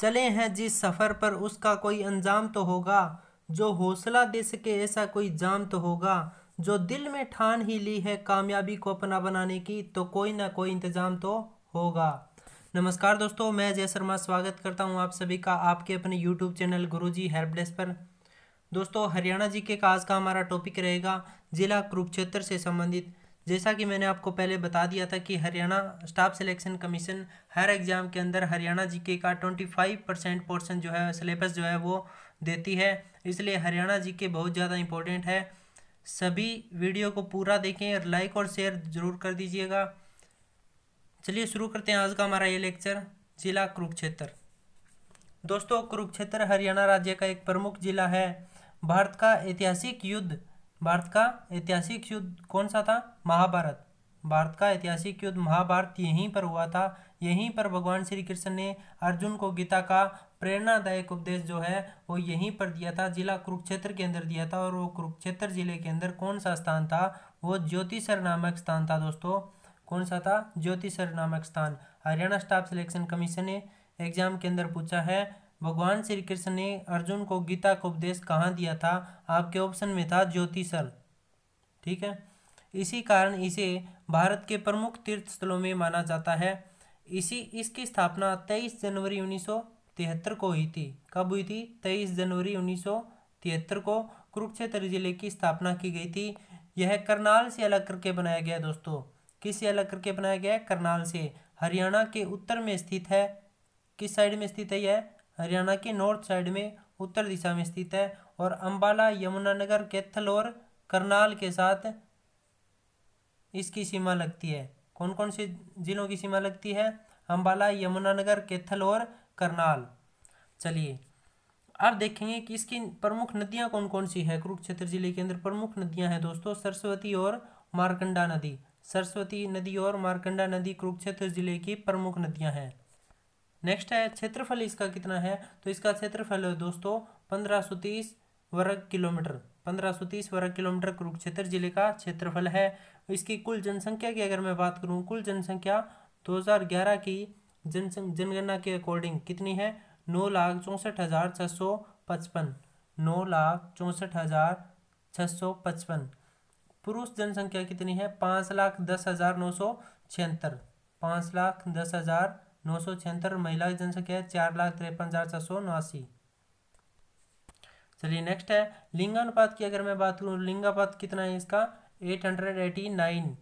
चले हैं जिस सफ़र पर उसका कोई अंजाम तो होगा जो हौसला दे सके ऐसा कोई जाम तो होगा जो दिल में ठान ही ली है कामयाबी को अपना बनाने की तो कोई ना कोई इंतज़ाम तो होगा नमस्कार दोस्तों मैं जय शर्मा स्वागत करता हूं आप सभी का आपके अपने YouTube channel Guruji help desk पर दोस्तों हरियाणा जी के काज का हमारा टॉपिक रहेगा ज़िला कुरुक्षेत्र से संबंधित जैसा कि मैंने आपको पहले बता दिया था कि हरियाणा स्टाफ सिलेक्शन कमीशन हर एग्ज़ाम के अंदर हरियाणा जीके का ट्वेंटी फाइव परसेंट पोर्सन जो है सिलेबस जो है वो देती है इसलिए हरियाणा जीके बहुत ज़्यादा इंपॉर्टेंट है सभी वीडियो को पूरा देखें लाइक और शेयर ज़रूर कर दीजिएगा चलिए शुरू करते हैं आज का हमारा ये लेक्चर जिला कुरुक्षेत्र दोस्तों कुरुक्षेत्र हरियाणा राज्य का एक प्रमुख जिला है भारत का ऐतिहासिक युद्ध भारत का ऐतिहासिक युद्ध कौन सा था महाभारत भारत का ऐतिहासिक युद्ध महाभारत यहीं पर हुआ था यहीं पर भगवान श्री कृष्ण ने अर्जुन को गीता का प्रेरणादायक उपदेश जो है वो यहीं पर दिया था जिला कुरुक्षेत्र के अंदर दिया था और वो कुरुक्षेत्र जिले के अंदर कौन सा स्थान था वो ज्योतिसर नामक स्थान था दोस्तों कौन सा था ज्योतिसर नामक स्थान हरियाणा स्टाफ सिलेक्शन कमीशन ने एग्जाम के अंदर पूछा है भगवान श्री कृष्ण ने अर्जुन को गीता का उपदेश कहाँ दिया था आपके ऑप्शन में था ज्योतिषर ठीक है इसी कारण इसे भारत के प्रमुख तीर्थ स्थलों में माना जाता है इसी इसकी स्थापना 23 जनवरी 1973 को हुई थी कब हुई थी 23 जनवरी 1973 को कुरुक्षेत्र जिले की स्थापना की गई थी यह करनाल से अलग करके बनाया गया दोस्तों किस से अलग करके बनाया गया है करनाल से हरियाणा के उत्तर में स्थित है किस साइड में स्थित है यह हरियाणा के नॉर्थ साइड में उत्तर दिशा में स्थित है और अंबाला यमुनानगर कैथल और करनाल के साथ इसकी सीमा लगती है कौन कौन से जिलों की सीमा लगती है अंबाला यमुनानगर कैथल और करनाल चलिए अब देखेंगे कि इसकी प्रमुख नदियां कौन कौन सी है कुरुक्षेत्र जिले के अंदर प्रमुख नदियां हैं दोस्तों सरस्वती और मारकंडा नदी सरस्वती नदी और मारकंडा नदी कुरुक्षेत्र जिले की प्रमुख नदियां हैं नेक्स्ट है क्षेत्रफल इसका कितना है तो इसका क्षेत्रफल है दोस्तों पंद्रह सौ तीस वर्ग किलोमीटर पंद्रह सौ तीस वर्ग किलोमीटर कुरुक्षेत्र जिले का क्षेत्रफल है इसकी कुल जनसंख्या की अगर मैं बात करूँ कुल जनसंख्या 2011 की जनसंख जनगणना के अकॉर्डिंग कितनी है नौ लाख चौंसठ हज़ार छः सौ पचपन नौ लाख चौंसठ हज़ार छः सौ पचपन पुरुष जनसंख्या कितनी है पाँच लाख दस हज़ार नौ सौ छिहत्तर पाँच लाख दस हज़ार नौ सौ छिहत्तर महिला की जनसंख्या है चार लाख तिरपन हजार छह सौ नवासी चलिए नेक्स्ट है लिंगानुपात की अगर मैं बात करूँ लिंगानुपात कितना है इसका एट हंड्रेड एटी नाइन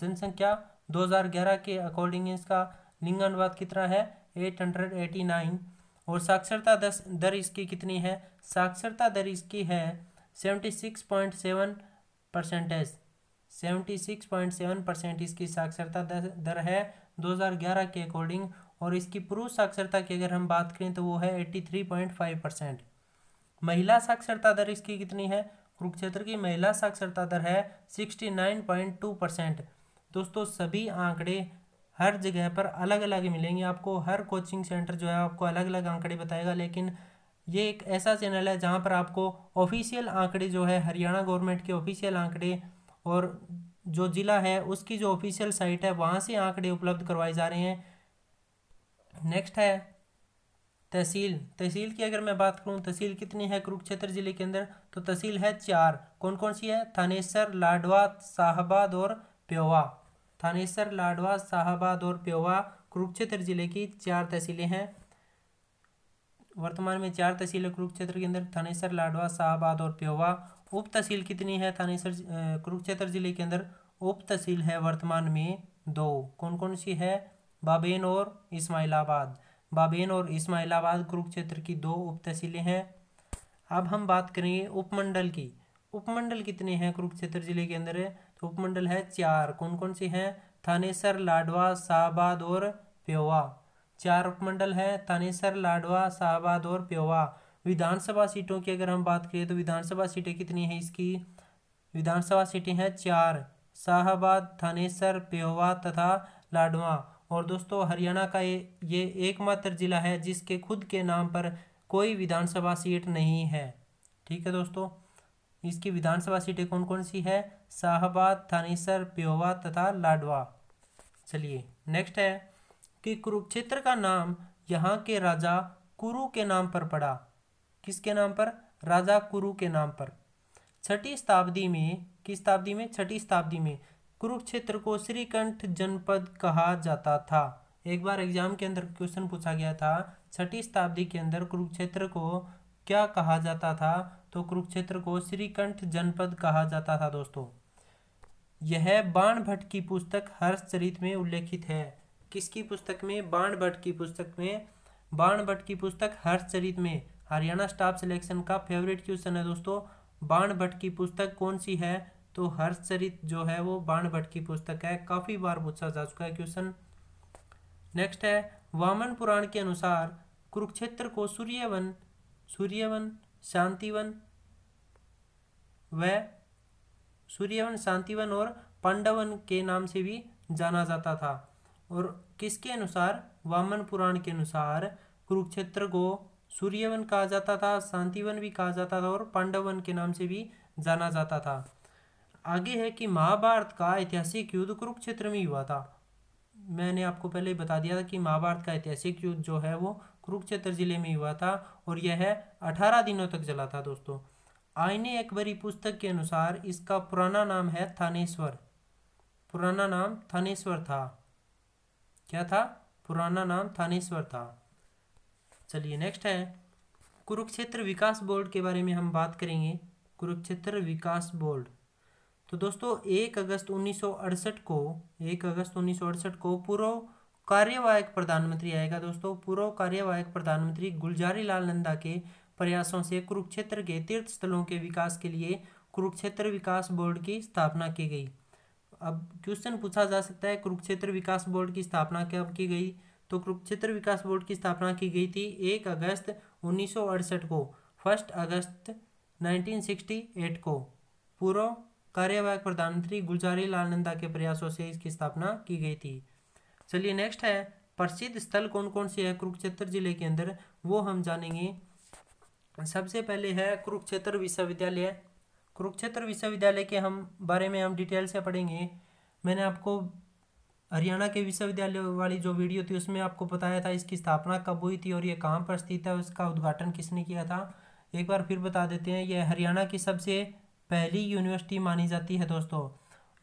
जनसंख्या दो हजार ग्यारह के अकॉर्डिंग इसका लिंगानुपात कितना है एट हंड्रेड एटी नाइन और साक्षरता दर इसकी कितनी है साक्षरता दर इसकी है seventy six point seven percentage seventy six point seven percent इसकी साक्षरता दर है 2011 के अकॉर्डिंग और इसकी पुरुष साक्षरता की अगर हम बात करें तो वो है 83.5 परसेंट महिला साक्षरता दर इसकी कितनी है कुरुक्षेत्र की महिला साक्षरता दर है 69.2 परसेंट दोस्तों सभी आंकड़े हर जगह पर अलग अलग मिलेंगे आपको हर कोचिंग सेंटर जो है आपको अलग अलग आंकड़े बताएगा लेकिन ये एक ऐसा चैनल है जहाँ पर आपको ऑफिशियल आंकड़े जो है हरियाणा गवर्नमेंट के ऑफिशियल आंकड़े और जो ज़िला है उसकी जो ऑफिशियल साइट है वहाँ से आंकड़े उपलब्ध करवाए जा रहे हैं नेक्स्ट है तहसील तहसील की अगर मैं बात करूँ तहसील कितनी है कुरुक्षेत्र ज़िले के अंदर तो तहसील है चार कौन कौन सी है थानेसर लाडवा शाहबाद और प्योवा थानेसर लाडवा शाहबाद और प्योवा कुरुक्षेत्र ज़िले की चार तहसीलें हैं वर्तमान में चार तहसील है कुरुक्षेत्र के अंदर थानेसर लाडवा शाहबाद और प्योवा उप तहसील कितनी है थानेसर कुरुक्षेत्र जिले के अंदर उप तहसील है वर्तमान में दो कौन कौन सी है बाबेन और इस्माइलाबाद बाबेन और इस्माइलाबाद कुरुक्षेत्र की दो उप तहसीलें हैं अब हम बात करेंगे उपमंडल की उपमंडल कितने हैं कुरुक्षेत्र जिले के अंदर तो उपमंडल है चार कौन कौन सी हैं थानेसर लाडवा शाहबाद और प्योवा चार उपमंडल हैं थानेसर लाडवा शाहबाद और प्योवा विधानसभा सीटों की अगर हम बात करें तो विधानसभा सीटें कितनी हैं इसकी विधानसभा सीटें हैं चार शाहबाद थानेसर प्योवा तथा लाडवा और दोस्तों हरियाणा का ये ये एकमात्र जिला है जिसके खुद के नाम पर कोई विधानसभा सीट नहीं है ठीक है दोस्तों इसकी विधानसभा सीटें कौन कौन सी है शाहबाद थानेसर प्योवा तथा लाडवा चलिए नेक्स्ट है कि कुरुक्षेत्र का नाम यहाँ के राजा कुरु के नाम पर पड़ा किसके नाम पर राजा कुरु के नाम पर छठी शताब्दी में किस शताब्दी में छठी शताब्दी में कुरुक्षेत्र को श्रीकंठ जनपद कहा जाता था एक बार एग्जाम के अंदर क्वेश्चन पूछा गया था छठी शताब्दी के अंदर कुरुक्षेत्र को क्या कहा जाता था तो कुरुक्षेत्र को श्रीकंठ जनपद कहा जाता था दोस्तों यह बाण भट्ट की पुस्तक हर्षचरित में उल्लेखित है किसकी पुस्तक में बाण भट्ट की पुस्तक में बाण भट्ट की पुस्तक हर्षचरित में हरियाणा स्टाफ सिलेक्शन का फेवरेट क्वेश्चन है दोस्तों बाण भट्ट की पुस्तक कौन सी है तो हर्षचरित जो है वो बाण भट्ट की पुस्तक है काफ़ी बार पूछा जा चुका है क्वेश्चन नेक्स्ट है वामन पुराण के अनुसार कुरुक्षेत्र को सूर्यवन सूर्यवन शांतिवन व सूर्यवन शांतिवन और पांडवन के नाम से भी जाना जाता था और किसके अनुसार वामन पुराण के अनुसार कुरुक्षेत्र को सूर्यवन कहा जाता था शांतिवन भी कहा जाता था और पांडवन के नाम से भी जाना जाता था आगे है कि महाभारत का ऐतिहासिक युद्ध कुरुक्षेत्र में हुआ था मैंने आपको पहले ही बता दिया था कि महाभारत का ऐतिहासिक युद्ध जो है वो कुरुक्षेत्र जिले में हुआ था और यह अठारह दिनों तक चला था दोस्तों आईने अकबरी पुस्तक के अनुसार इसका पुराना नाम है थानेश्वर पुराना नाम थानेश्वर था क्या था पुराना नाम थानेश्वर था चलिए नेक्स्ट है कुरुक्षेत्र विकास बोर्ड के बारे में हम बात करेंगे कुरुक्षेत्र विकास बोर्ड तो दोस्तों एक अगस्त उन्नीस को एक अगस्त उन्नीस को पूर्व कार्यवाहक प्रधानमंत्री आएगा दोस्तों पूर्व कार्यवाहक प्रधानमंत्री गुलजारी लाल नंदा के प्रयासों से कुरुक्षेत्र के तीर्थ स्थलों के विकास के लिए कुरुक्षेत्र विकास बोर्ड की स्थापना की गई अब क्वेश्चन पूछा जा सकता है कुरुक्षेत्र विकास बोर्ड की स्थापना कब की गई तो कुरुक्षेत्र विकास बोर्ड की स्थापना की गई थी एक अगस्त उन्नीस को फर्स्ट अगस्त 1968 को पूर्व कार्यवाहक प्रधानमंत्री गुलजारी लाल नंदा के प्रयासों से इसकी स्थापना की गई थी चलिए नेक्स्ट है प्रसिद्ध स्थल कौन कौन से है कुरुक्षेत्र जिले के अंदर वो हम जानेंगे सबसे पहले है कुरुक्षेत्र विश्वविद्यालय कुरुक्षेत्र विश्वविद्यालय के हम बारे में हम डिटेल से पढ़ेंगे मैंने आपको हरियाणा के विश्वविद्यालय वाली जो वीडियो थी उसमें आपको बताया था इसकी स्थापना कब हुई थी और ये कहाँ पर स्थित है उसका उद्घाटन किसने किया था एक बार फिर बता देते हैं यह हरियाणा की सबसे पहली यूनिवर्सिटी मानी जाती है दोस्तों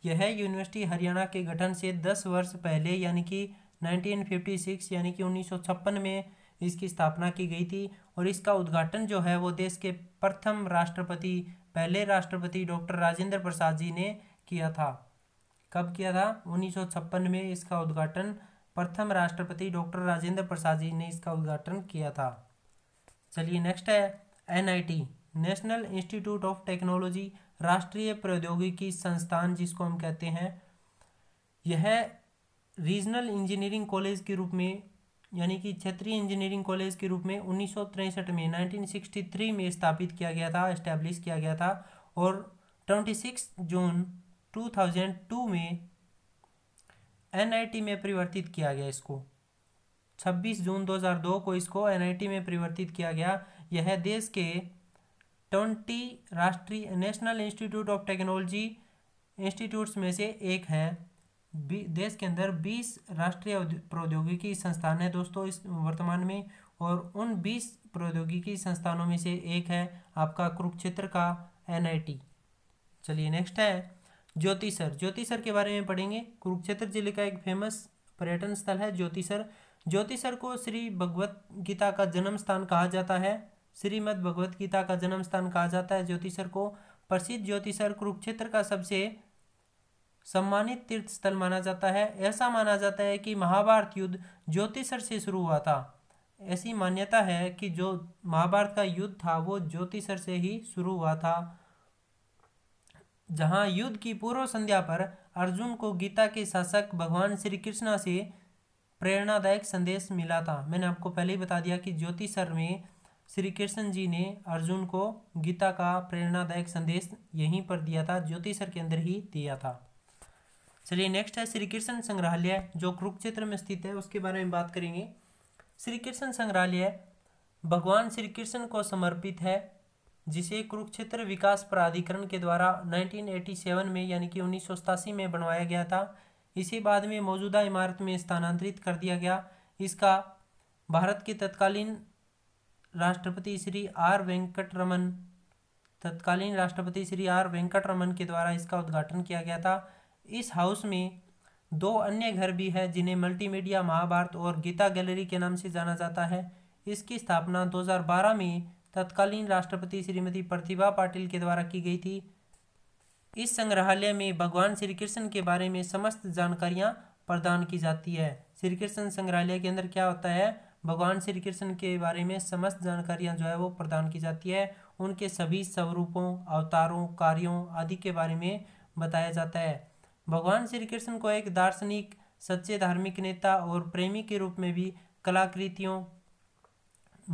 यह यूनिवर्सिटी हरियाणा के गठन से दस वर्ष पहले यानी कि 1956 यानी कि 1956 में इसकी स्थापना की गई थी और इसका उद्घाटन जो है वो देश के प्रथम राष्ट्रपति पहले राष्ट्रपति डॉक्टर राजेंद्र प्रसाद जी ने किया था कब किया था उन्नीस में इसका उद्घाटन प्रथम राष्ट्रपति डॉक्टर राजेंद्र प्रसाद जी ने इसका उद्घाटन किया था चलिए नेक्स्ट है NIT national institute of technology राष्ट्रीय प्रौद्योगिकी संस्थान जिसको हम कहते हैं यह रीजनल इंजीनियरिंग कॉलेज के रूप में यानी कि क्षेत्रीय इंजीनियरिंग कॉलेज के रूप में उन्नीस में 1963 में स्थापित किया गया था इस्टेब्लिश किया गया था और 26 जून 2002 में एनआईटी में परिवर्तित किया गया इसको 26 जून 2002 को इसको एनआईटी में परिवर्तित किया गया यह देश के ट्वेंटी राष्ट्रीय national institute of technology institutes में से एक है देश के अंदर 20 राष्ट्रीय प्रौद्योगिकी संस्थान है दोस्तों इस वर्तमान में और उन 20 प्रौद्योगिकी संस्थानों में से एक है आपका कुरुक्षेत्र का एनआईटी चलिए नेक्स्ट है ज्योतिसर ज्योतिसर के बारे में पढ़ेंगे कुरुक्षेत्र जिले का एक फेमस पर्यटन स्थल है ज्योतिसर ज्योतिसर को श्री भगवत गीता का जन्म स्थान कहा जाता है श्रीमद भगवत गीता का जन्म स्थान कहा जाता है ज्योतिसर को प्रसिद्ध ज्योतिसर कुरुक्षेत्र का सबसे सम्मानित तीर्थ स्थल माना जाता है ऐसा माना जाता है कि महाभारत युद्ध ज्योतिषर से शुरू हुआ था ऐसी मान्यता है कि जो महाभारत का युद्ध था वो ज्योतिषर से ही शुरू हुआ था जहाँ युद्ध की पूर्व संध्या पर अर्जुन को गीता के शासक भगवान श्री कृष्णा से प्रेरणादायक संदेश मिला था मैंने आपको पहले ही बता दिया कि ज्योतिषर में श्री कृष्ण जी ने अर्जुन को गीता का प्रेरणादायक संदेश यहीं पर दिया था ज्योतिषर के अंदर ही दिया था चलिए नेक्स्ट है श्री कृष्ण संग्रहालय जो कुरुक्षेत्र में स्थित है उसके बारे में बात करेंगे श्री कृष्ण संग्रहालय भगवान श्री कृष्ण को समर्पित है जिसे कुरुक्षेत्र विकास प्राधिकरण के द्वारा 1987 में यानी कि उन्नीस में बनवाया गया था इसे बाद में मौजूदा इमारत में स्थानांतरित कर दिया गया इसका भारत के तत्कालीन राष्ट्रपति श्री आर वेंकट तत्कालीन राष्ट्रपति श्री आर वेंकट के द्वारा इसका उद्घाटन किया गया था इस हाउस में दो अन्य घर भी हैं जिन्हें मल्टीमीडिया महाभारत और गीता गैलरी के नाम से जाना जाता है इसकी स्थापना 2012 में तत्कालीन राष्ट्रपति श्रीमती प्रतिभा पाटिल के द्वारा की गई थी इस संग्रहालय में भगवान श्री कृष्ण के बारे में समस्त जानकारियाँ प्रदान की जाती है श्री कृष्ण संग्रहालय के अंदर क्या होता है भगवान श्री कृष्ण के बारे में समस्त जानकारियाँ जो है वो प्रदान की जाती है उनके सभी स्वरूपों अवतारों कार्यों आदि के बारे में बताया जाता है भगवान श्री कृष्ण को एक दार्शनिक सच्चे धार्मिक नेता और प्रेमी के रूप में भी कलाकृतियों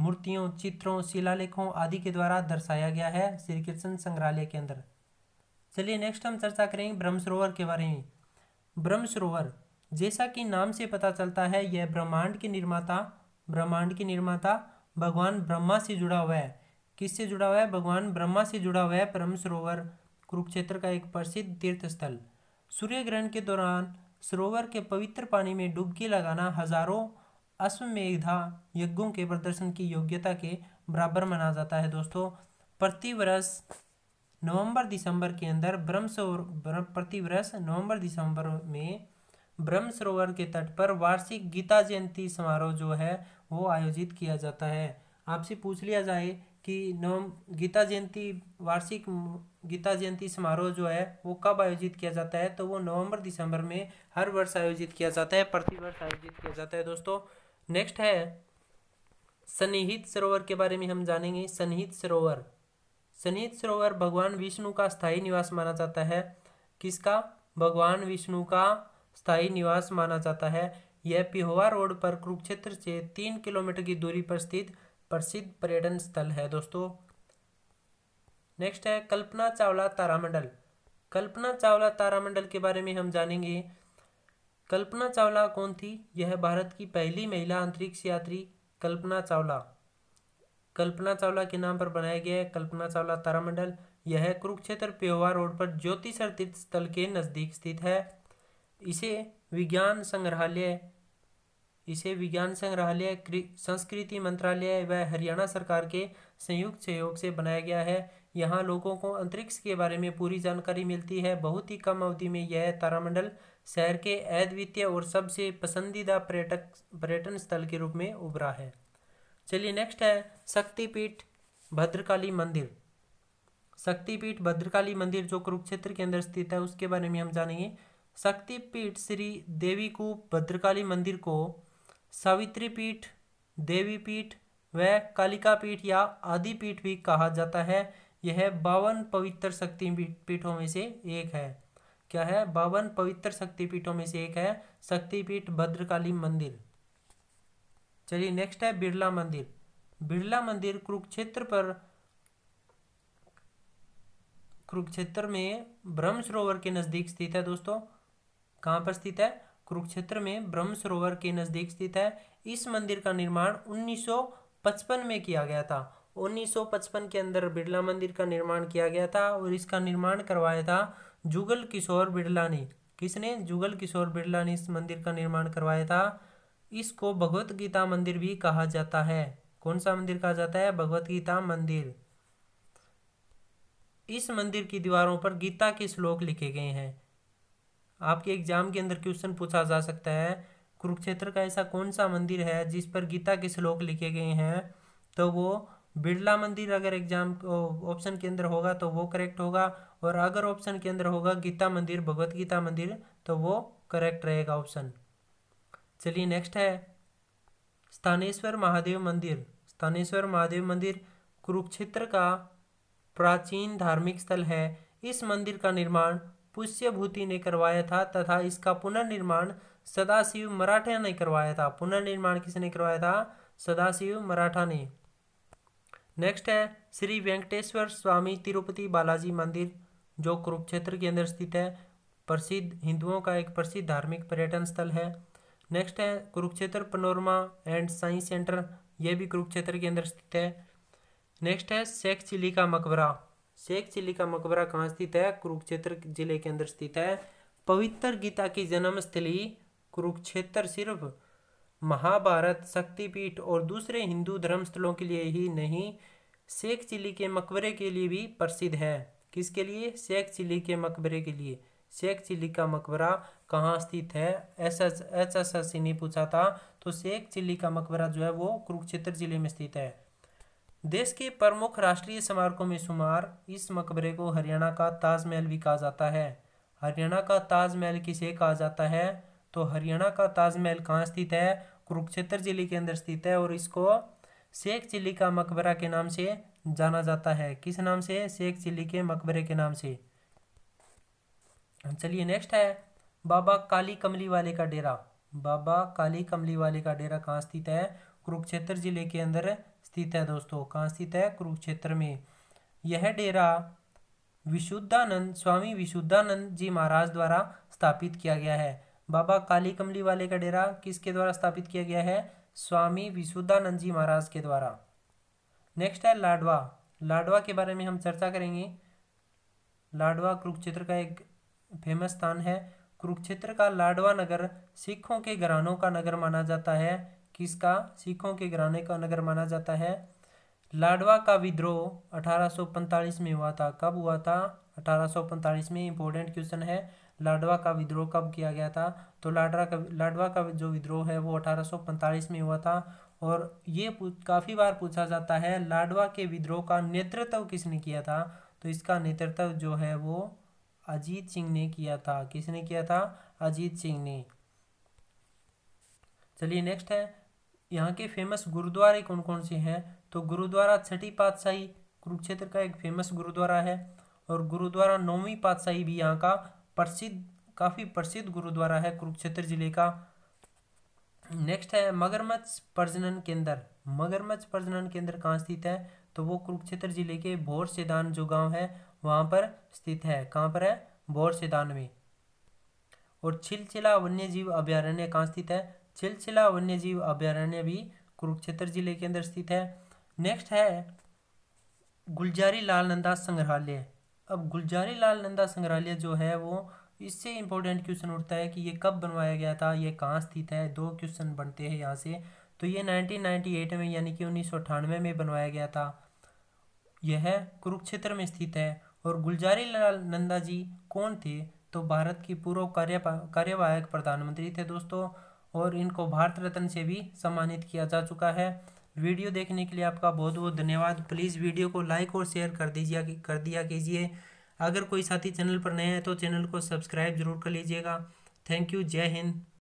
मूर्तियों चित्रों शिलालेखों आदि के द्वारा दर्शाया गया है श्री कृष्ण संग्रहालय के अंदर चलिए नेक्स्ट हम चर्चा करेंगे ब्रह्म सरोवर के बारे में ब्रह्म सरोवर जैसा कि नाम से पता चलता है यह ब्रह्मांड के निर्माता ब्रह्मांड के निर्माता भगवान ब्रह्मा से जुड़ा हुआ है किससे जुड़ा हुआ है भगवान ब्रह्मा से जुड़ा हुआ है ब्रह्म सरोवर कुरुक्षेत्र का एक प्रसिद्ध तीर्थ स्थल सूर्य ग्रहण के दौरान सरोवर के पवित्र पानी में डुबकी लगाना हजारों अश्वमेधा यज्ञों के प्रदर्शन की योग्यता के बराबर माना जाता है दोस्तों प्रतिवर्ष नवंबर दिसंबर के अंदर ब्रह्म सरोवर प्रतिवर्ष नवंबर दिसंबर में ब्रह्म सरोवर के तट पर वार्षिक गीता जयंती समारोह जो है वो आयोजित किया जाता है आपसे पूछ लिया जाए कि नवम गीता जयंती वार्षिक गीता जयंती समारोह जो है वो कब आयोजित किया जाता है तो वो नवंबर दिसंबर में हर वर्ष आयोजित किया जाता है प्रतिवर्ष आयोजित किया जाता है दोस्तों नेक्स्ट है सन्निहित सरोवर के बारे में हम जानेंगे सन्निहित सरोवर सन्निहित सरोवर भगवान विष्णु का स्थायी निवास माना जाता है किसका भगवान विष्णु का स्थायी निवास माना जाता है यह पिहोवा रोड पर कुरुक्षेत्र से तीन किलोमीटर की दूरी पर स्थित प्रसिद्ध पर्यटन स्थल है दोस्तों नेक्स्ट है कल्पना चावला तारामंडल कल्पना चावला तारामंडल के बारे में हम जानेंगे कल्पना चावला कौन थी यह भारत की पहली महिला अंतरिक्ष यात्री कल्पना चावला कल्पना चावला के नाम पर बनाया गया है कल्पना चावला तारामंडल यह कुरुक्षेत्र प्योवा रोड पर ज्योतिष तीर्थ स्थल के नज़दीक स्थित है इसे विज्ञान संग्रहालय इसे विज्ञान संग्रहालय संस्कृति मंत्रालय व हरियाणा सरकार के संयुक्त सहयोग से बनाया गया है यहाँ लोगों को अंतरिक्ष के बारे में पूरी जानकारी मिलती है बहुत ही कम अवधि में यह तारामंडल शहर के अद्वितीय और सबसे पसंदीदा पर्यटक पर्यटन स्थल के रूप में उभरा है चलिए नेक्स्ट है शक्तिपीठ भद्रकाली मंदिर शक्तिपीठ भद्रकाली मंदिर जो कुरुक्षेत्र के अंदर स्थित है उसके बारे में हम जानेंगे शक्तिपीठ श्री देवी कूप भद्रकाली मंदिर को सावित्री पीठ देवी पीठ व कालिका पीठ या आदि पीठ भी कहा जाता है यह बावन पवित्र शक्ति पीठों में से एक है क्या है बावन पवित्र शक्तिपीठों में से एक है शक्तिपीठ भद्रकाली मंदिर चलिए नेक्स्ट है बिरला मंदिर बिरला मंदिर कुरुक्षेत्र पर कुरुक्षेत्र में ब्रह्म सरोवर के नज़दीक स्थित है दोस्तों कहाँ पर स्थित है कुरुक्षेत्र में ब्रह्म सरोवर के नज़दीक स्थित है इस मंदिर का निर्माण 1955 में किया गया था 1955 के अंदर बिरला मंदिर का निर्माण किया गया था और इसका निर्माण करवाया था जुगल किशोर बिरला ने किसने जुगल किशोर बिरला ने इस मंदिर का निर्माण करवाया था इसको भगवत गीता मंदिर भी कहा जाता है कौन सा मंदिर कहा जाता है भगवत गीता मंदिर इस मंदिर की दीवारों पर गीता के श्लोक लिखे गए हैं आपके एग्जाम के अंदर क्वेश्चन पूछा जा सकता है कुरुक्षेत्र का ऐसा कौन सा मंदिर है जिस पर गीता के श्लोक लिखे गए हैं तो वो बिरला मंदिर अगर एग्जाम ऑप्शन के अंदर होगा तो वो करेक्ट होगा और अगर ऑप्शन के अंदर होगा गीता मंदिर भगवत गीता मंदिर तो वो करेक्ट रहेगा ऑप्शन चलिए नेक्स्ट है स्थानेश्वर महादेव मंदिर स्थानेश्वर महादेव मंदिर कुरुक्षेत्र का प्राचीन धार्मिक स्थल है इस मंदिर का निर्माण पुष्यभूति ने करवाया था तथा इसका पुनर्निर्माण सदाशिव मराठा ने करवाया था पुनर्निर्माण किसने करवाया था सदाशिव मराठा ने नेक्स्ट है श्री वेंकटेश्वर स्वामी तिरुपति बालाजी मंदिर जो कुरुक्षेत्र के अंदर स्थित है प्रसिद्ध हिंदुओं का एक प्रसिद्ध धार्मिक पर्यटन स्थल है नेक्स्ट है Kurukshetra panorama and science centre यह भी कुरुक्षेत्र के अंदर स्थित है नेक्स्ट है शेख चिली का मकबरा शेख चिल्ली का मकबरा कहाँ स्थित है कुरुक्षेत्र जिले के अंदर स्थित है पवित्र गीता की जन्मस्थली कुरुक्षेत्र सिर्फ महाभारत शक्तिपीठ और दूसरे हिंदू धर्म स्थलों के लिए ही नहीं शेख चिली के मकबरे के लिए भी प्रसिद्ध है किसके लिए शेख चिली के मकबरे के लिए शेख चिल्ली का मकबरा कहाँ स्थित है S S S S S ने पूछा था तो शेख चिल्ली का मकबरा जो है वो कुरुक्षेत्र जिले में स्थित है देश के प्रमुख राष्ट्रीय स्मारकों में शुमार इस मकबरे को हरियाणा का ताजमहल भी कहा जाता है हरियाणा का ताजमहल किसे कहा जाता है तो हरियाणा का ताजमहल कहाँ स्थित है कुरुक्षेत्र जिले के अंदर स्थित है और इसको शेख चिल्ली का मकबरा के नाम से जाना जाता है किस नाम से शेख चिल्ली के मकबरे के नाम से चलिए नेक्स्ट है बाबा काली कमली वाले का डेरा बाबा काली कमली वाले का डेरा कहाँ स्थित है कुरुक्षेत्र जिले के अंदर स्थित है दोस्तों कहाँ स्थित है कुरुक्षेत्र में यह डेरा विशुद्धानंद स्वामी विशुद्धानंद जी महाराज द्वारा स्थापित किया गया है बाबा काली कमली वाले का डेरा किसके द्वारा स्थापित किया गया है स्वामी विशुद्धानंद जी महाराज के द्वारा नेक्स्ट है लाडवा लाडवा के बारे में हम चर्चा करेंगे लाडवा कुरुक्षेत्र का एक फेमस स्थान है कुरुक्षेत्र का लाडवा नगर सिखों के घरानों का नगर माना जाता है किसका सिखों के घराने का नगर माना जाता है लाडवा का विद्रोह 1845 में हुआ था कब हुआ था 1845 में इंपॉर्टेंट क्वेश्चन है लाडवा का विद्रोह कब किया गया था तो लाडवा का लाडवा का जो विद्रोह है वो 1845 में हुआ था और ये काफ़ी बार पूछा जाता है लाडवा के विद्रोह का नेतृत्व किसने किया था तो इसका नेतृत्व जो है वो अजीत सिंह ने किया था किसने किया था अजीत सिंह ने चलिए नेक्स्ट है यहाँ के फेमस गुरुद्वारे कौन कौन से हैं तो गुरुद्वारा छठी पातशाही कुरुक्षेत्र का एक फेमस गुरुद्वारा है और गुरुद्वारा नौवीं पातशाही भी यहाँ का प्रसिद्ध काफ़ी प्रसिद्ध गुरुद्वारा है कुरुक्षेत्र जिले का नेक्स्ट है मगरमच्छ प्रजनन केंद्र मगरमच्छ प्रजनन केंद्र कहाँ स्थित है तो वो कुरुक्षेत्र जिले के भोर सेदान जो गांव है वहाँ पर स्थित है कहाँ पर है भोर सेदान में और छिलचिला वन्य जीव अभ्यारण्य कहाँ स्थित है चिलचिला वन्यजीव अभ्यारण्य भी कुरुक्षेत्र जिले के अंदर स्थित है नेक्स्ट है गुलजारी लाल नंदा संग्रहालय अब गुलजारी लाल नंदा संग्रहालय जो है वो इससे इम्पोर्टेंट क्वेश्चन उठता है कि ये कब बनवाया गया था ये कहाँ स्थित है दो क्वेश्चन बनते हैं यहाँ से तो ये 1998 में यानी कि उन्नीस में बनवाया गया था यह कुरुक्षेत्र में स्थित है और गुलजारी लाल नंदा जी कौन थे तो भारत की पूर्व कार्य कार्यवाहक प्रधानमंत्री थे दोस्तों और इनको भारत रत्न से भी सम्मानित किया जा चुका है वीडियो देखने के लिए आपका बहुत बहुत धन्यवाद प्लीज़ वीडियो को लाइक और शेयर कर दीजिए कर दिया कीजिए अगर कोई साथी चैनल पर नए हैं तो चैनल को सब्सक्राइब जरूर कर लीजिएगा थैंक यू जय हिंद